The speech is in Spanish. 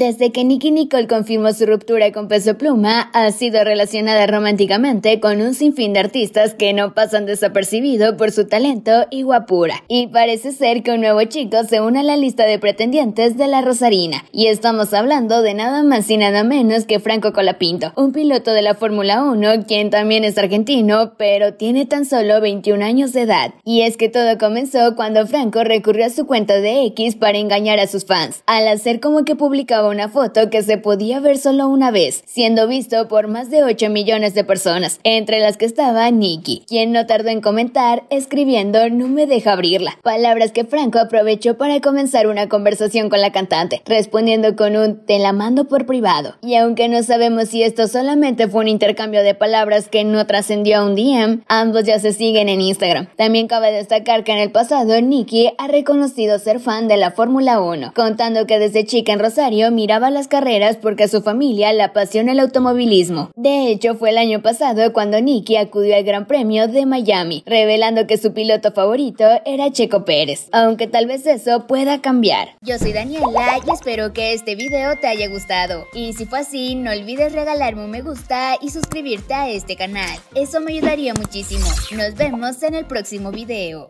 Desde que Nicky Nicole confirmó su ruptura con Peso Pluma, ha sido relacionada románticamente con un sinfín de artistas que no pasan desapercibido por su talento y guapura. Y parece ser que un nuevo chico se une a la lista de pretendientes de la Rosarina. Y estamos hablando de nada más y nada menos que Franco Colapinto, un piloto de la Fórmula 1, quien también es argentino, pero tiene tan solo 21 años de edad. Y es que todo comenzó cuando Franco recurrió a su cuenta de X para engañar a sus fans, al hacer como que publicaba una foto que se podía ver solo una vez, siendo visto por más de 8 millones de personas, entre las que estaba Nicky, quien no tardó en comentar escribiendo No me deja abrirla, palabras que Franco aprovechó para comenzar una conversación con la cantante, respondiendo con un Te la mando por privado. Y aunque no sabemos si esto solamente fue un intercambio de palabras que no trascendió a un DM, ambos ya se siguen en Instagram. También cabe destacar que en el pasado Nicky ha reconocido ser fan de la Fórmula 1, contando que desde chica en Rosario miraba las carreras porque a su familia la apasiona el automovilismo. De hecho, fue el año pasado cuando Nicky acudió al Gran Premio de Miami, revelando que su piloto favorito era Checo Pérez, aunque tal vez eso pueda cambiar. Yo soy Daniela y espero que este video te haya gustado. Y si fue así, no olvides regalarme un me gusta y suscribirte a este canal. Eso me ayudaría muchísimo. Nos vemos en el próximo video.